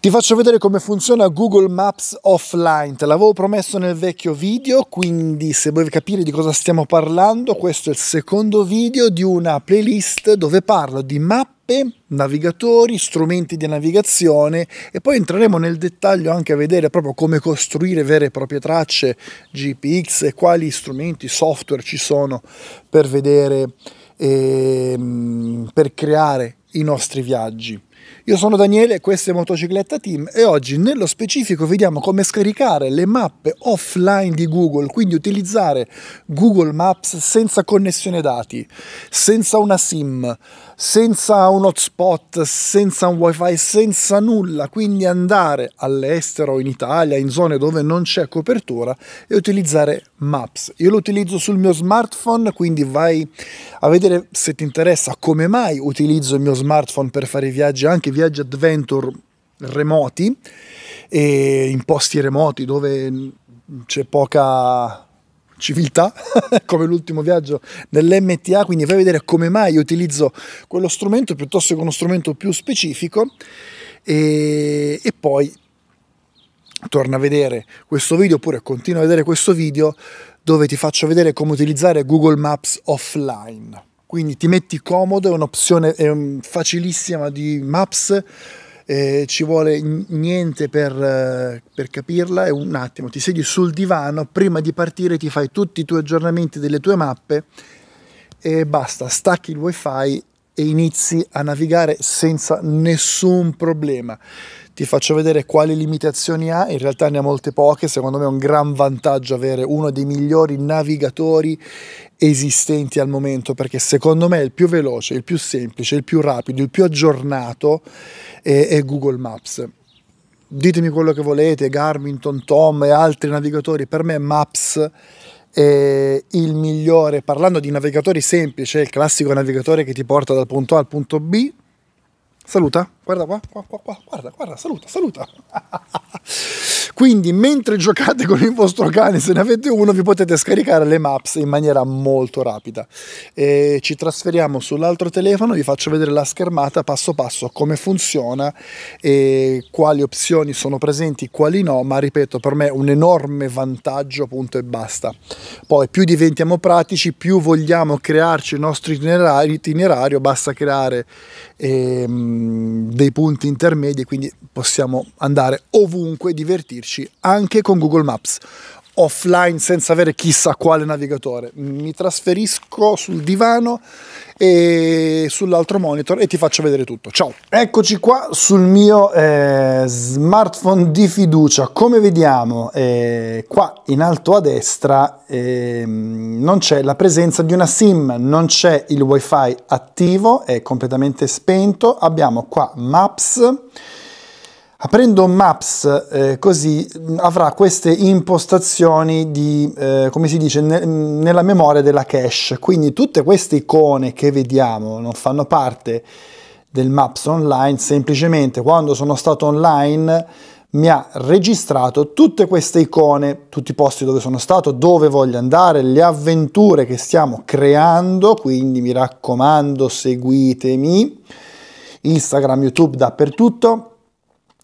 Ti faccio vedere come funziona Google Maps offline, te l'avevo promesso nel vecchio video, quindi se vuoi capire di cosa stiamo parlando, questo è il secondo video di una playlist dove parlo di mappe, navigatori, strumenti di navigazione e poi entreremo nel dettaglio anche a vedere proprio come costruire vere e proprie tracce GPX e quali strumenti, software ci sono per vedere, e, ehm, per creare i nostri viaggi. Io sono Daniele, questo è Motocicletta Team e oggi nello specifico vediamo come scaricare le mappe offline di Google, quindi utilizzare Google Maps senza connessione dati, senza una SIM, senza un hotspot, senza un wifi, senza nulla, quindi andare all'estero, in Italia, in zone dove non c'è copertura e utilizzare Maps. Io lo utilizzo sul mio smartphone, quindi vai a vedere se ti interessa come mai utilizzo il mio smartphone per fare viaggi, anche viaggi adventure remoti e in posti remoti dove c'è poca civiltà, come l'ultimo viaggio nell'MTA, quindi fai vedere come mai io utilizzo quello strumento piuttosto che uno strumento più specifico e, e poi torna a vedere questo video oppure continua a vedere questo video dove ti faccio vedere come utilizzare Google Maps offline. Quindi ti metti comodo, è un'opzione è facilissima di Maps eh, ci vuole niente per, per capirla, è un attimo, ti siedi sul divano, prima di partire ti fai tutti i tuoi aggiornamenti delle tue mappe e basta, stacchi il wifi e inizi a navigare senza nessun problema. Ti faccio vedere quali limitazioni ha, in realtà ne ha molte poche, secondo me è un gran vantaggio avere uno dei migliori navigatori esistenti al momento perché secondo me il più veloce, il più semplice, il più rapido, il più aggiornato è, è Google Maps ditemi quello che volete, Garmin, TomTom e altri navigatori, per me Maps è eh, il migliore, parlando di navigatori semplici, il classico navigatore che ti porta dal punto A al punto B, saluta, guarda qua, qua, qua, qua guarda, guarda, saluta, saluta. Quindi mentre giocate con il vostro cane, se ne avete uno, vi potete scaricare le maps in maniera molto rapida. E ci trasferiamo sull'altro telefono, vi faccio vedere la schermata passo passo come funziona e quali opzioni sono presenti, quali no, ma ripeto, per me è un enorme vantaggio, punto e basta. Poi più diventiamo pratici, più vogliamo crearci il nostro itinerario, itinerario basta creare ehm, dei punti intermedi, quindi possiamo andare ovunque divertirci capirci, anche con Google Maps offline senza avere chissà quale navigatore. Mi trasferisco sul divano e sull'altro monitor e ti faccio vedere tutto. Ciao! Eccoci qua sul mio eh, smartphone di fiducia. Come vediamo eh, qua in alto a destra eh, non c'è la presenza di una SIM, non c'è il wifi attivo, è completamente spento. Abbiamo qua Maps Aprendo Maps eh, così avrà queste impostazioni di, eh, come si dice, ne nella memoria della cache, quindi tutte queste icone che vediamo non fanno parte del Maps Online, semplicemente quando sono stato online mi ha registrato tutte queste icone, tutti i posti dove sono stato, dove voglio andare, le avventure che stiamo creando, quindi mi raccomando seguitemi, Instagram, YouTube, dappertutto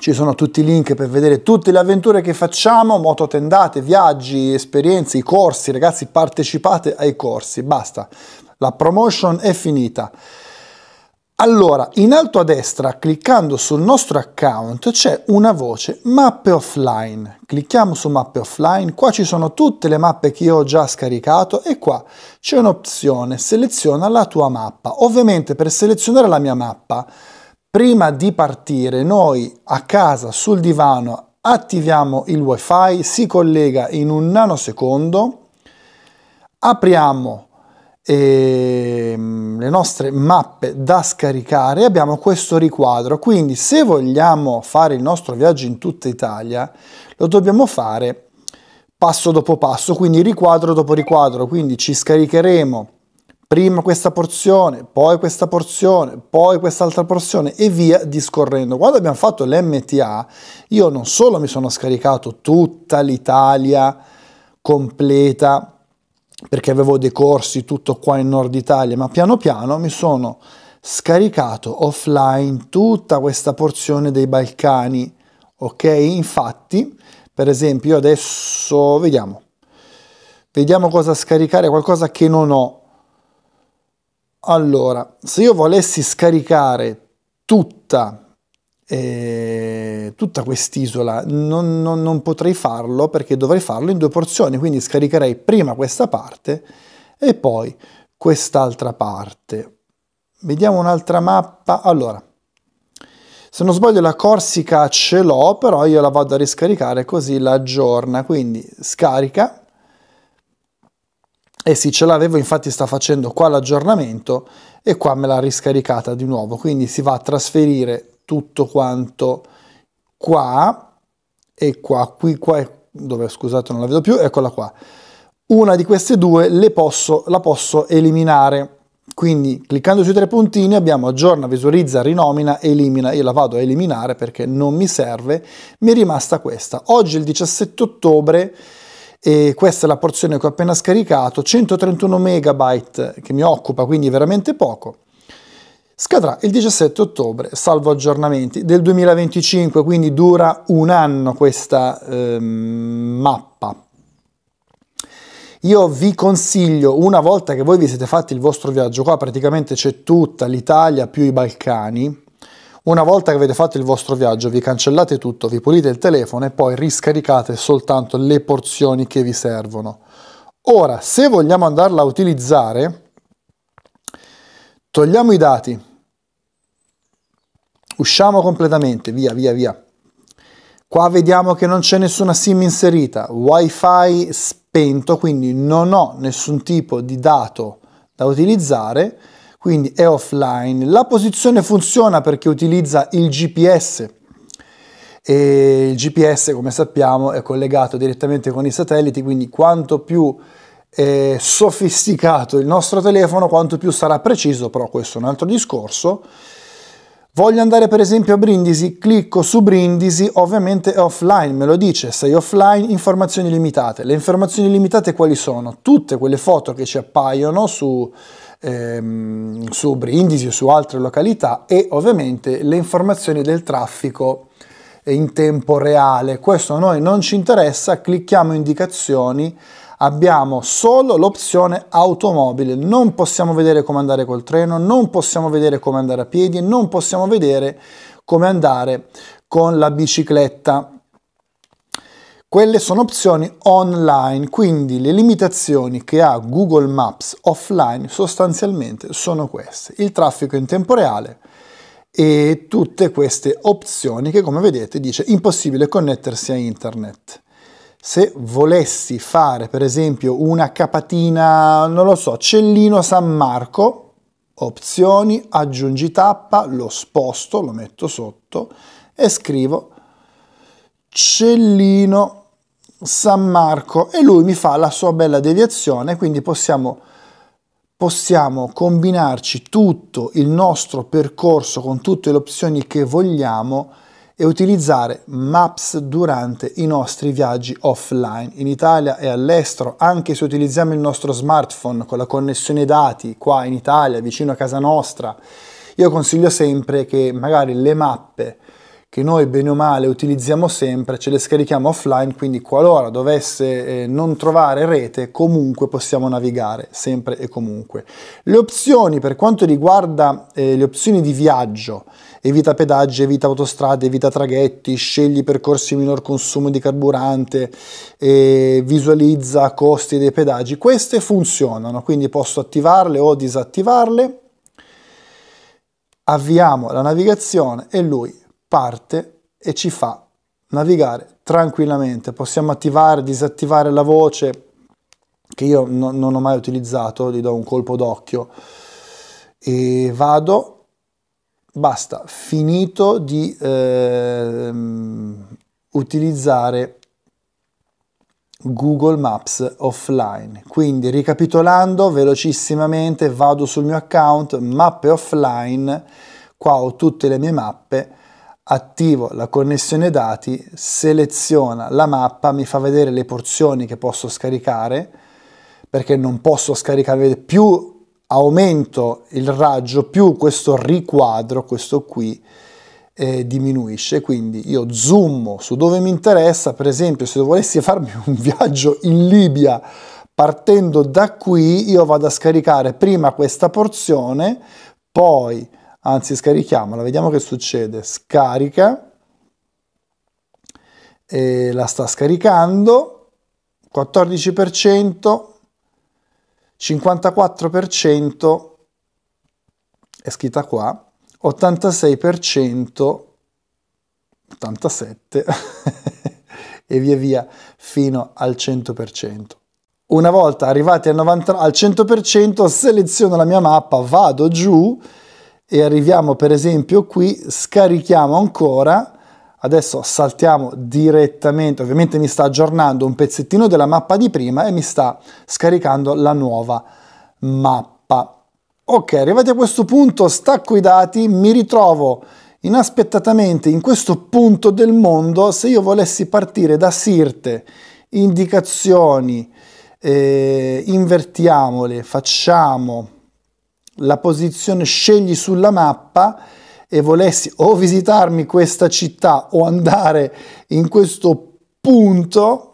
ci sono tutti i link per vedere tutte le avventure che facciamo, mototendate, viaggi, esperienze, i corsi, ragazzi partecipate ai corsi, basta, la promotion è finita. Allora, in alto a destra, cliccando sul nostro account, c'è una voce mappe offline. Clicchiamo su mappe offline, qua ci sono tutte le mappe che io ho già scaricato e qua c'è un'opzione seleziona la tua mappa. Ovviamente per selezionare la mia mappa prima di partire noi a casa sul divano attiviamo il wifi, si collega in un nanosecondo, apriamo eh, le nostre mappe da scaricare abbiamo questo riquadro. Quindi se vogliamo fare il nostro viaggio in tutta Italia, lo dobbiamo fare passo dopo passo, quindi riquadro dopo riquadro, quindi ci scaricheremo prima questa porzione, poi questa porzione, poi quest'altra porzione e via discorrendo. Quando abbiamo fatto l'MTA, io non solo mi sono scaricato tutta l'Italia completa, perché avevo dei corsi tutto qua in Nord Italia, ma piano piano mi sono scaricato offline tutta questa porzione dei Balcani, ok? Infatti, per esempio, io adesso vediamo, vediamo cosa scaricare, qualcosa che non ho allora, se io volessi scaricare tutta, eh, tutta quest'isola, non, non, non, potrei farlo perché dovrei farlo in due porzioni, quindi scaricherei prima questa parte e poi quest'altra parte. Vediamo un'altra mappa. Allora, se non sbaglio la Corsica ce l'ho, però io la vado a riscaricare così la aggiorna, quindi scarica e eh sì ce l'avevo infatti sta facendo qua l'aggiornamento e qua me l'ha riscaricata di nuovo quindi si va a trasferire tutto quanto qua e qua qui qua e dove scusate non la vedo più eccola qua una di queste due le posso, la posso eliminare quindi cliccando sui tre puntini abbiamo aggiorna, visualizza, rinomina, elimina. Io la vado a eliminare perché non mi serve. Mi è rimasta questa. Oggi il 17 ottobre e questa è la porzione che ho appena scaricato, 131 megabyte che mi occupa, quindi veramente poco. Scadrà il 17 ottobre, salvo aggiornamenti, del 2025, quindi dura un anno questa eh, mappa. Io vi consiglio, una volta che voi vi siete fatti il vostro viaggio, qua praticamente c'è tutta l'Italia più i Balcani, una volta che avete fatto il vostro viaggio vi cancellate tutto, vi pulite il telefono e poi riscaricate soltanto le porzioni che vi servono. Ora, se vogliamo andarla a utilizzare, togliamo i dati, usciamo completamente, via, via, via. Qua vediamo che non c'è nessuna SIM inserita, wifi spento, quindi non ho nessun tipo di dato da utilizzare quindi è offline. La posizione funziona perché utilizza il GPS e il GPS come sappiamo è collegato direttamente con i satelliti, quindi quanto più è eh, sofisticato il nostro telefono, quanto più sarà preciso, però questo è un altro discorso. Voglio andare per esempio a Brindisi, clicco su Brindisi, ovviamente è offline, me lo dice, sei offline, informazioni limitate. Le informazioni limitate quali sono? Tutte quelle foto che ci appaiono su, ehm, su Brindisi o su altre località e ovviamente le informazioni del traffico in tempo reale. Questo a noi non ci interessa, clicchiamo indicazioni, abbiamo solo l'opzione automobile, non possiamo vedere come andare col treno, non possiamo vedere come andare a piedi, non possiamo vedere come andare con la bicicletta. Quelle sono opzioni online, quindi le limitazioni che ha Google Maps offline sostanzialmente sono queste, il traffico in tempo reale e tutte queste opzioni che come vedete dice impossibile connettersi a internet. Se volessi fare per esempio una capatina, non lo so, Cellino San Marco, opzioni, aggiungi tappa, lo sposto, lo metto sotto e scrivo Cellino San Marco e lui mi fa la sua bella deviazione, quindi possiamo, possiamo combinarci tutto il nostro percorso con tutte le opzioni che vogliamo e utilizzare Maps durante i nostri viaggi offline in Italia e all'estero, anche se utilizziamo il nostro smartphone con la connessione dati qua in Italia, vicino a casa nostra. Io consiglio sempre che magari le mappe che noi bene o male utilizziamo sempre, ce le scarichiamo offline, quindi qualora dovesse eh, non trovare rete, comunque possiamo navigare sempre e comunque. Le opzioni per quanto riguarda eh, le opzioni di viaggio, evita pedaggi, evita autostrade, evita traghetti, scegli percorsi minor consumo di carburante, eh, visualizza costi dei pedaggi, queste funzionano, quindi posso attivarle o disattivarle. Avviamo la navigazione e lui parte e ci fa navigare tranquillamente. Possiamo attivare, disattivare la voce che io no, non ho mai utilizzato, gli do un colpo d'occhio e vado, basta, finito di eh, utilizzare Google Maps offline. Quindi ricapitolando velocissimamente vado sul mio account mappe offline, qua ho tutte le mie mappe attivo la connessione dati, seleziona la mappa, mi fa vedere le porzioni che posso scaricare, perché non posso scaricare, più aumento il raggio, più questo riquadro, questo qui, eh, diminuisce. Quindi io zoom su dove mi interessa, per esempio se volessi farmi un viaggio in Libia, partendo da qui io vado a scaricare prima questa porzione, poi anzi scarichiamola, vediamo che succede, scarica, e la sta scaricando, 14%, 54% è scritta qua, 86%, 87 e via via fino al 100%. Una volta arrivati al, 90, al 100% seleziono la mia mappa, vado giù, e arriviamo per esempio qui, scarichiamo ancora, adesso saltiamo direttamente, ovviamente mi sta aggiornando un pezzettino della mappa di prima e mi sta scaricando la nuova mappa. Ok, arrivati a questo punto, stacco i dati, mi ritrovo inaspettatamente in questo punto del mondo, se io volessi partire da Sirte, indicazioni, eh, invertiamole, facciamo la posizione scegli sulla mappa e volessi o visitarmi questa città o andare in questo punto,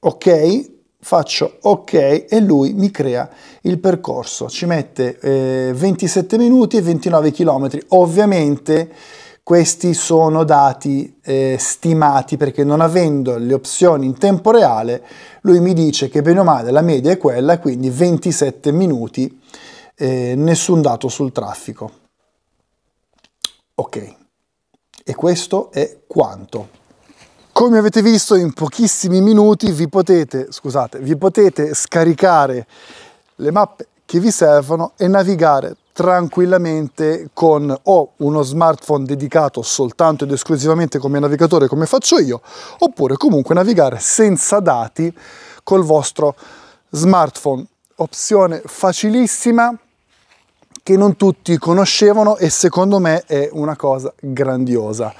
ok, faccio ok e lui mi crea il percorso. Ci mette eh, 27 minuti e 29 km. Ovviamente questi sono dati eh, stimati perché non avendo le opzioni in tempo reale, lui mi dice che bene o male la media è quella, quindi 27 minuti, eh, nessun dato sul traffico. Ok, e questo è quanto. Come avete visto in pochissimi minuti vi potete, scusate, vi potete scaricare le mappe che vi servono e navigare tranquillamente con o uno smartphone dedicato soltanto ed esclusivamente come navigatore come faccio io oppure comunque navigare senza dati col vostro smartphone opzione facilissima che non tutti conoscevano e secondo me è una cosa grandiosa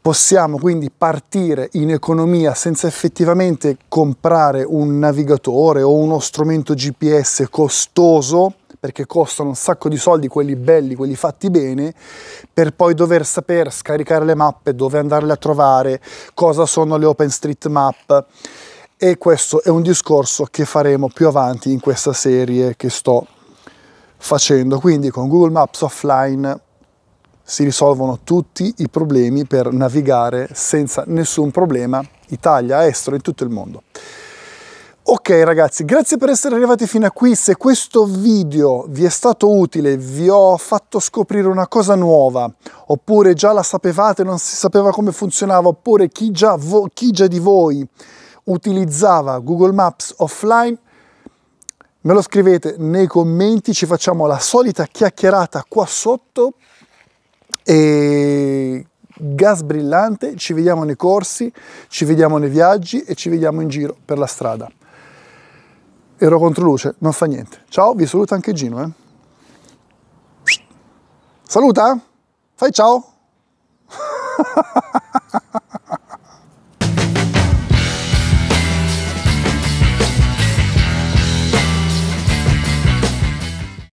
possiamo quindi partire in economia senza effettivamente comprare un navigatore o uno strumento GPS costoso perché costano un sacco di soldi quelli belli, quelli fatti bene, per poi dover sapere scaricare le mappe, dove andarle a trovare, cosa sono le OpenStreetMap. E questo è un discorso che faremo più avanti in questa serie che sto facendo. Quindi con Google Maps offline si risolvono tutti i problemi per navigare senza nessun problema Italia, estero, in tutto il mondo. Ok ragazzi, grazie per essere arrivati fino a qui, se questo video vi è stato utile, vi ho fatto scoprire una cosa nuova, oppure già la sapevate, non si sapeva come funzionava, oppure chi già, chi già di voi utilizzava Google Maps offline, me lo scrivete nei commenti, ci facciamo la solita chiacchierata qua sotto e gas brillante, ci vediamo nei corsi, ci vediamo nei viaggi e ci vediamo in giro per la strada ero contro luce, non fa niente. Ciao, vi saluta anche Gino. Eh. Saluta? Fai ciao.